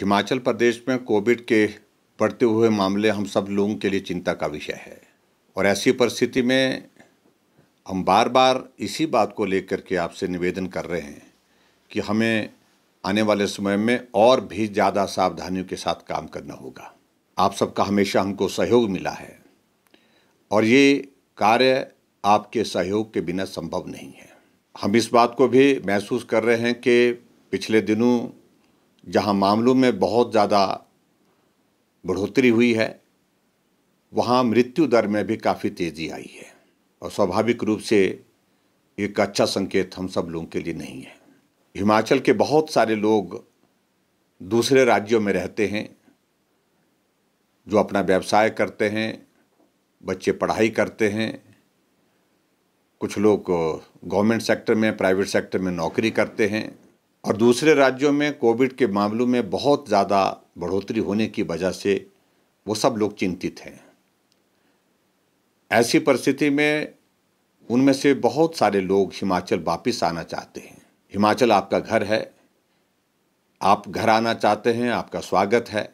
हिमाचल प्रदेश में कोविड के बढ़ते हुए मामले हम सब लोगों के लिए चिंता का विषय है और ऐसी परिस्थिति में हम बार बार इसी बात को लेकर के आपसे निवेदन कर रहे हैं कि हमें आने वाले समय में और भी ज़्यादा सावधानियों के साथ काम करना होगा आप सबका हमेशा हमको सहयोग मिला है और ये कार्य आपके सहयोग के बिना संभव नहीं है हम इस बात को भी महसूस कर रहे हैं कि पिछले दिनों जहाँ मामलों में बहुत ज़्यादा बढ़ोतरी हुई है वहाँ मृत्यु दर में भी काफ़ी तेज़ी आई है और स्वाभाविक रूप से एक अच्छा संकेत हम सब लोगों के लिए नहीं है हिमाचल के बहुत सारे लोग दूसरे राज्यों में रहते हैं जो अपना व्यवसाय करते हैं बच्चे पढ़ाई करते हैं कुछ लोग गवर्नमेंट सेक्टर में प्राइवेट सेक्टर में नौकरी करते हैं और दूसरे राज्यों में कोविड के मामलों में बहुत ज़्यादा बढ़ोतरी होने की वजह से वो सब लोग चिंतित हैं ऐसी परिस्थिति में उनमें से बहुत सारे लोग हिमाचल वापस आना चाहते हैं हिमाचल आपका घर है आप घर आना चाहते हैं आपका स्वागत है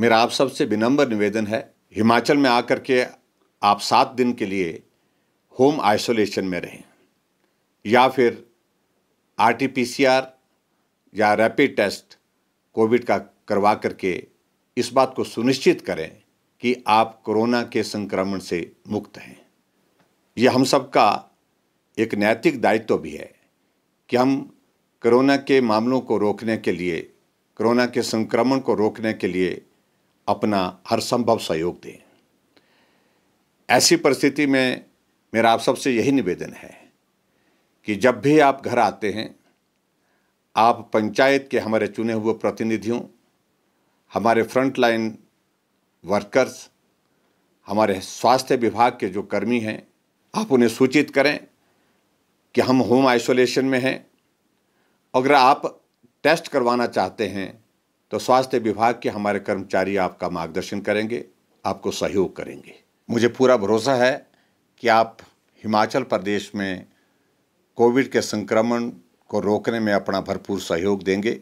मेरा आप सबसे विनम्र निवेदन है हिमाचल में आकर के आप सात दिन के लिए होम आइसोलेशन में रहें या फिर R T P C R या रैपिड टेस्ट कोविड का करवा करके इस बात को सुनिश्चित करें कि आप कोरोना के संक्रमण से मुक्त हैं यह हम सबका एक नैतिक दायित्व भी है कि हम कोरोना के मामलों को रोकने के लिए कोरोना के संक्रमण को रोकने के लिए अपना हर संभव सहयोग दें ऐसी परिस्थिति में मेरा आप सबसे यही निवेदन है कि जब भी आप घर आते हैं आप पंचायत के हमारे चुने हुए प्रतिनिधियों हमारे फ्रंटलाइन वर्कर्स हमारे स्वास्थ्य विभाग के जो कर्मी हैं आप उन्हें सूचित करें कि हम होम आइसोलेशन में हैं अगर आप टेस्ट करवाना चाहते हैं तो स्वास्थ्य विभाग के हमारे कर्मचारी आपका मार्गदर्शन करेंगे आपको सहयोग करेंगे मुझे पूरा भरोसा है कि आप हिमाचल प्रदेश में कोविड के संक्रमण को रोकने में अपना भरपूर सहयोग देंगे